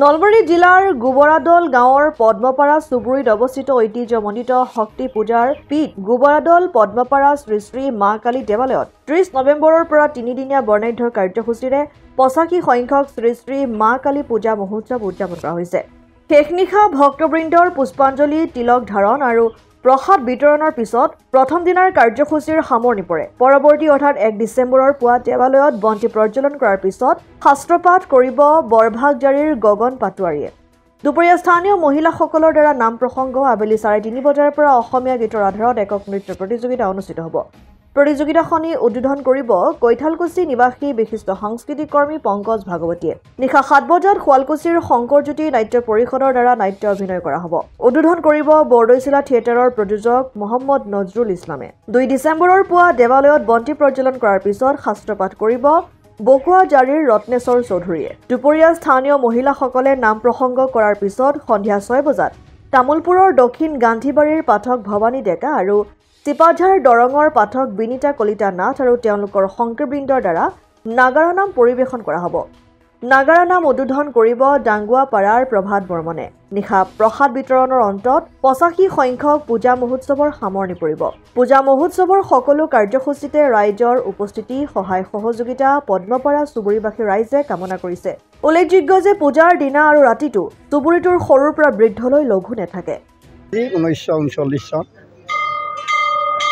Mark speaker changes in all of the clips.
Speaker 1: নলবাৰী জিলাৰ গোবৰাদল গাঁৱৰ পদ্মপাৰা চুবুৰীত অৱস্থিত ঐতিহ্যমণ্ডিত শক্তি পূজাৰ পীঠ গোবৰাদল পদ্মপাৰা শ্ৰী শ্ৰী মা কালী দেৱালয়ত ত্ৰিছ নৱেম্বৰৰ পৰা তিনিদিনীয়া বৰ্ণাঢ্যৰ কাৰ্যসূচীৰে পঁচাশী সংখ্যক শ্ৰী শ্ৰী মা কালী পূজা মহোৎসৱ উদযাপন কৰা হৈছে শেষ নিশা ভক্তবৃন্দৰ পুষ্পাঞ্জলি তিলক ধাৰণ আৰু প্ৰসাদ বিতৰণৰ পিছত প্ৰথম দিনাৰ কাৰ্যসূচীৰ সামৰণি পৰে পৰৱৰ্তী অৰ্থাৎ এক ডিচেম্বৰৰ পুৱা দেৱালয়ত বন্তি প্ৰজ্বলন কৰাৰ পিছত শাস্ত্ৰপাঠ কৰিব বৰভাগজাৰীৰ গগন পাটোৱাৰীয়ে দুপৰীয়া স্থানীয় মহিলাসকলৰ দ্বাৰা নাম প্ৰসংগ আবেলি চাৰে তিনি বজাৰ পৰা অসমীয়া গীতৰ আধাৰত একক নৃত্য প্ৰতিযোগিতা অনুষ্ঠিত হ'ব প্ৰতিযোগিতাখনি উদ্বোধন কৰিব কৈঠালকুচি নিবাসী বিশিষ্ট সাংস্কৃতিক কৰ্মী পংকজ ভাগৱতীয়ে নিশা সাত বজাত শুৱালকুছিৰ শংকৰজ্যোতি নাট্য পৰিষদৰ দ্বাৰা নাট্য অভিনয় কৰা হ'ব উদ্বোধন কৰিব বৰদৈচিলা থিয়েটাৰৰ প্ৰযোজক মহম্মদ নজৰুল ইছলামে দুই ডিচেম্বৰৰ পুৱা দেৱালয়ত বন্তি প্ৰজ্বলন কৰাৰ পিছত শাস্ত্ৰপাঠ কৰিব বকুৱা জাৰীৰ ৰত্নেশ্বৰ চৌধুৰীয়ে দুপৰীয়া স্থানীয় মহিলাসকলে নাম প্ৰসংগ কৰাৰ পিছত সন্ধিয়া ছয় বজাত তামোলপুৰৰ দক্ষিণ গান্ধীবাৰীৰ পাঠক ভৱানী ডেকা আৰু টিপাঝাৰ দৰঙৰ পাঠক বিনীতা কলিতা নাথ আৰু তেওঁলোকৰ শংকৰবৃন্দৰ দ্বাৰা নাগাৰানাম পৰিৱেশন কৰা হ'ব নাগাৰানাম উদোধন কৰিব ডাঙুৱাপাৰাৰ প্ৰভাত বৰ্মনে নিশা প্ৰসাদ বিতৰণৰ অন্তত পঁচাশী সংখ্যক পূজা মহোৎসৱৰ সামৰণি পৰিব পূজা মহোৎসৱৰ সকলো কাৰ্যসূচীতে ৰাইজৰ উপস্থিতি সহায় সহযোগিতা পদ্মপাৰা চুবুৰীবাসী ৰাইজে কামনা কৰিছে উল্লেখযোগ্য যে পূজাৰ দিনা আৰু ৰাতিটো চুবুৰীটোৰ সৰুৰ পৰা বৃদ্ধলৈ লঘু নেথাকে
Speaker 2: ঊনৈছশ ঊনচল্লিছ চন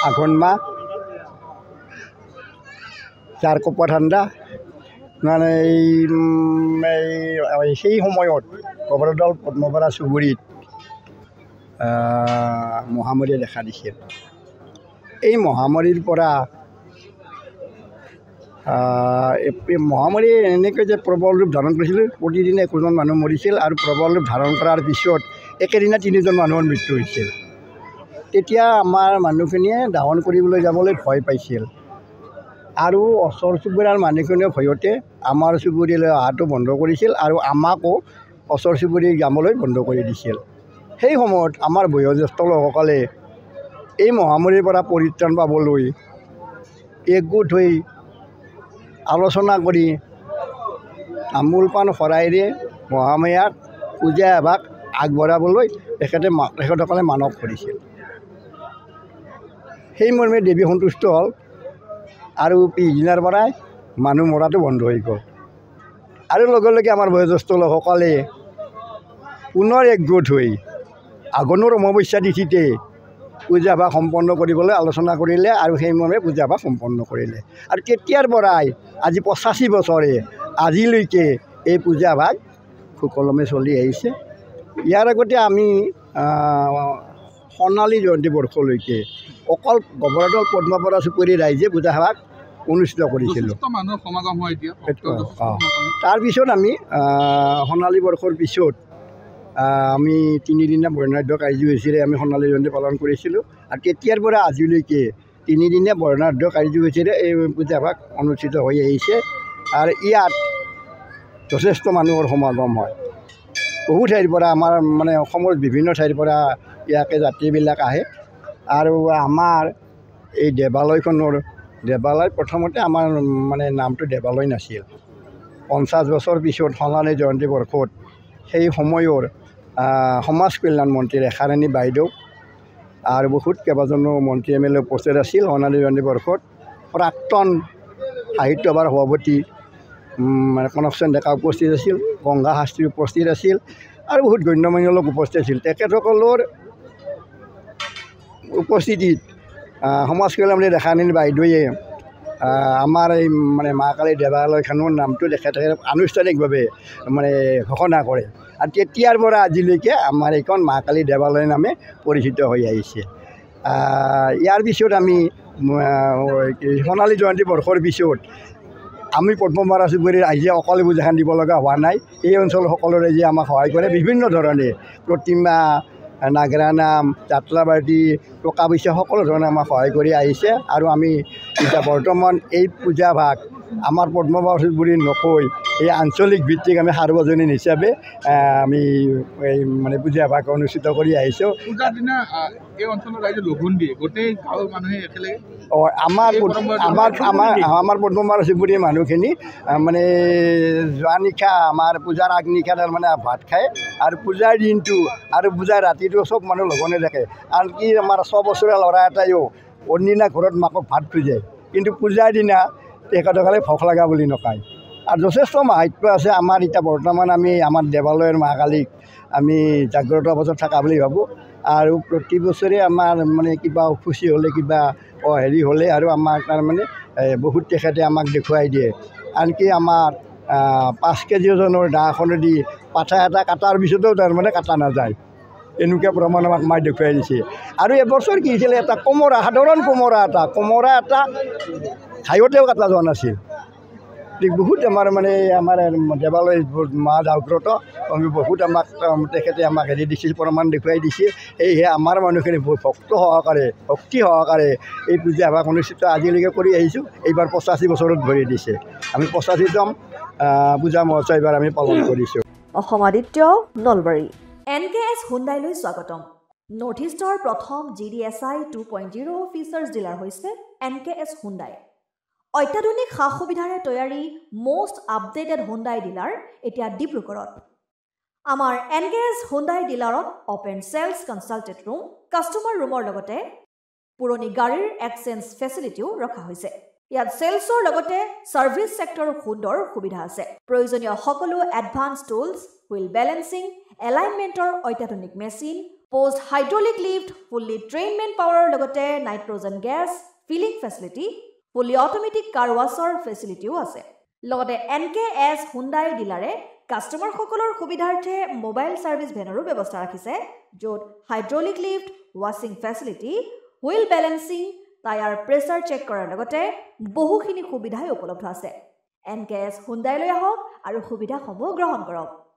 Speaker 2: আঘোণ মাহ যাৰ কপা ঠাণ্ডা মানে এই সেই সময়ত কবৰদল পদ্মপাৰা চুবুৰীত মহামাৰীয়ে দেখা দিছিল এই মহামাৰীৰ পৰা মহামাৰীয়ে এনেকৈ যে প্ৰবল ৰূপ ধাৰণ কৰিছিল প্ৰতিদিনে একোজন মানুহ মৰিছিল আৰু প্ৰবল ৰূপ ধাৰণ কৰাৰ পিছত একেদিনা তিনিজন মানুহৰ মৃত্যু হৈছিল তেতিয়া আমাৰ মানুহখিনিয়ে ধাৱন কৰিবলৈ যাবলৈ ভয় পাইছিল আৰু ওচৰ চুবুৰীয়াৰ মানুহখিনিয়ে ভয়তে আমাৰ চুবুৰীয়ালৈ অহাটো বন্ধ কৰিছিল আৰু আমাকো ওচৰ চুবুৰী যাবলৈ বন্ধ কৰি দিছিল সেই সময়ত আমাৰ বয়োজ্যেষ্ঠ লোকসকলে এই মহামাৰীৰ পৰা পৰিত্ৰাণ পাবলৈ একগোট হৈ আলোচনা কৰি তামোল পাণ শৰাইৰে মহামায়াক পূজা এভাগ আগবঢ়াবলৈ তেখেতে তেখেতসকলে মানস কৰিছিল সেই মৰ্মে দেৱী সন্তুষ্ট হ'ল আৰু পিছদিনাৰ পৰাই মানুহ মৰাটো বন্ধ হৈ গ'ল আৰু লগে লগে আমাৰ বয়োজ্যেষ্ঠ লোকসকলে পুনৰ একগোট হৈ আগনৰ অমাৱস্যা তিথিতে পূজা ভাগ সম্পন্ন কৰিবলৈ আলোচনা কৰিলে আৰু সেইমৰ্মে পূজা ভাগ সম্পন্ন কৰিলে আৰু তেতিয়াৰ পৰাই আজি পঁচাশী বছৰে আজিলৈকে এই পূজা ভাগ সুকলমে চলি আহিছে ইয়াৰ আগতে আমি সোণালী জয়ন্তী বৰ্ষলৈকে অকল গভৰাদল পদ্মপৰা চুপুৰী ৰাইজে পূজাসভাক অনুষ্ঠিত কৰিছিলোঁ তাৰপিছত আমি সোণালী বৰ্ষৰ পিছত আমি তিনিদিনীয়া বৰ্ণাঢ্য কাৰ্যসূচীৰে আমি সোণালী জয়ন্তী পালন কৰিছিলোঁ আৰু তেতিয়াৰ পৰা আজিলৈকে তিনিদিনীয়া বৰ্ণাঢ্য কাৰ্যসূচীৰে এই পূজাভাগ অনুষ্ঠিত হৈ আহিছে আৰু ইয়াত যথেষ্ট মানুহৰ সমাগম হয় বহু ঠাইৰ পৰা আমাৰ মানে অসমৰ বিভিন্ন ঠাইৰ পৰা সত্ৰীয়াকে যাত্ৰীবিলাক আহে আৰু আমাৰ এই দেৱালয়খনৰ দেৱালয় প্ৰথমতে আমাৰ মানে নামটো দেৱালয় নাছিল পঞ্চাছ বছৰ পিছত সোণালী জয়ন্তী বৰ্ষত সেই সময়ৰ সমাজ কল্যাণ মন্ত্ৰী ৰেখাৰাণী বাইদেউ আৰু বহুত কেইবাজনো মন্ত্ৰী এম এল এ উপস্থিত আছিল সোণালী জয়ন্তী বৰ্ষত প্ৰাক্তন সাহিত্যসভাৰ সভাপতি কনকচন ডেকা উপস্থিত আছিল গংগা শাস্ত্ৰী উপস্থিত আছিল আৰু বহুত গণ্য মান্য লোক উপস্থিত আছিল তেখেতসকলৰ উপস্থিতিত সমাজ কল্যাণ বুলি দেখা নিল বাইদেউয়ে আমাৰ এই মানে মা কালী দেৱালয়খনৰ নামটো তেখেতে আনুষ্ঠানিকভাৱে মানে ঘোষণা কৰে আৰু তেতিয়াৰ পৰা আজিলৈকে আমাৰ এইখন মা কালী দেৱালয় নামে পৰিচিত হৈ আহিছে ইয়াৰ পিছত আমি সোণালী জয়ন্তী বৰ্ষৰ পিছত আমি পদ্মমাৰা চুবুৰীৰ আহিয়ে অকলে বুজাখান দিব লগা হোৱা নাই এই অঞ্চলৰ সকলোৰে যে আমাক সহায় কৰে বিভিন্ন ধৰণে প্ৰতিমা নাগৰানাম যাত্ৰাবাৰ্তী টকা পইচা সকলো ধৰণে আমাক সহায় কৰি আহিছে আৰু আমি এতিয়া বৰ্তমান এই পূজাভাগ আমাৰ পদ্মবাসী বুলি নকৈ এই আঞ্চলিক ভিত্তিক আমি সাৰ্বজনীন হিচাপে আমি এই মানে পূজা ভাগ অনুষ্ঠিত কৰি আহিছোঁ অঁ আমাৰ আমাৰ আমাৰ আমাৰ পদ্মমাৰ চুবুৰীয়া মানুহখিনি মানে যোৱা নিশা আমাৰ পূজাৰ আগনিশা তাৰমানে ভাত খায় আৰু পূজাৰ দিনটো আৰু পূজাৰ ৰাতিটো চব মানুহ লঘনে থাকে আনকি আমাৰ ছবছৰীয়া ল'ৰা এটাইও অন্যদিনা ঘৰত মাকক ভাত খুজায় কিন্তু পূজাৰ দিনা তেখেতসকলে ভোক লগা বুলি নকয় আৰু যথেষ্ট মাহাত্য আছে আমাৰ এতিয়া বৰ্তমান আমি আমাৰ দেৱালয়ৰ মহাকালীক আমি জাগ্ৰত অৱস্থাত থকা বুলি ভাবোঁ আৰু প্ৰতি বছৰে আমাৰ মানে কিবা অফুচি হ'লে কিবা হেৰি হ'লে আৰু আমাক তাৰমানে বহুত তেখেতে আমাক দেখুৱাই দিয়ে আনকি আমাৰ পাঁচ কেজি ওজনৰ দাখনে দি পাঠা এটা কটাৰ পিছতো তাৰমানে কাটা নাযায় এনেকুৱা প্ৰমাণ আমাক মাই দেখুৱাই দিছে আৰু এবছৰ কি হৈছিলে এটা কোমোৰা সাধাৰণ কোমোৰা এটা কোমোৰা এটা ঠাইত লেও কাটলা যোৱা নাছিল বহুত আমাৰ মানে আমাৰ দেৱালয় মা জাগ্ৰত আমি বহুত আমাক তেখেতে আমাক হেৰি দিছিল প্ৰমাণ দেখুৱাই দিছিল সেয়েহে আমাৰ মানুহখিনি ভক্ত সহকাৰে ভক্তি সহকাৰে এই পূজা আভাস অনুষ্ঠিত আজিলৈকে কৰি আহিছোঁ এইবাৰ পঁচাশী বছৰত ভৰি দিছে আমি পঁচাশীতম পূজা মহোৎসৱ এইবাৰ আমি পালন কৰিছোঁ Assam Aditya Nalbari
Speaker 1: N K S হুণ্ডাইলৈ স্বাগতম নৰ্থ ইষ্টৰ প্ৰথম G D S I two point zero' features dealer হৈছে এন কে এছ হুণ্ডাই অত্যাধুনিক সা সুবিধাৰে তৈয়াৰী মষ্ট আপডেটেড হুণ্ডাই ডিলাৰ এতিয়া ডিব্ৰুগড়ত আমাৰ এনগেজ হোণ্ডাই ডিলাৰত open sales consultant room customer ৰুমৰ লগতে পুৰণি গাড়ীৰ এক্সেঞ্জ ফেচিলিটিও ৰখা হৈছে ইয়াত চেলছৰ লগতে ছাৰ্ভিছ ছেক্টৰ সুন্দৰ সুবিধা আছে প্ৰয়োজনীয় সকলো এডভান্স টুলছ হুইল বেলেঞ্চিং এলাইনমেণ্টৰ অত্যাধুনিক machine post hydraulic lift fully ট্ৰেইনমেণ্ট পাৱাৰৰ লগতে nitrogen gas filling facility fully automatic car ৱাছৰ ফেচিলিটিও আছে লগতে এন কে এছ হুণ্ডাই ডিলাৰে কাষ্টমাৰসকলৰ সুবিধাৰ্থে মোবাইল ছাৰ্ভিছ ভেনৰো ব্যৱস্থা ৰাখিছে য'ত হাইড্ৰলিক লিফ্ট ৱাশ্বিং facility wheel balancing tyre pressure check কৰাৰ লগতে বহুখিনি সুবিধাই উপলব্ধ আছে এন কে এছ হুণ্ডাইলৈ আহক আৰু সুবিধাসমূহ গ্ৰহণ কৰক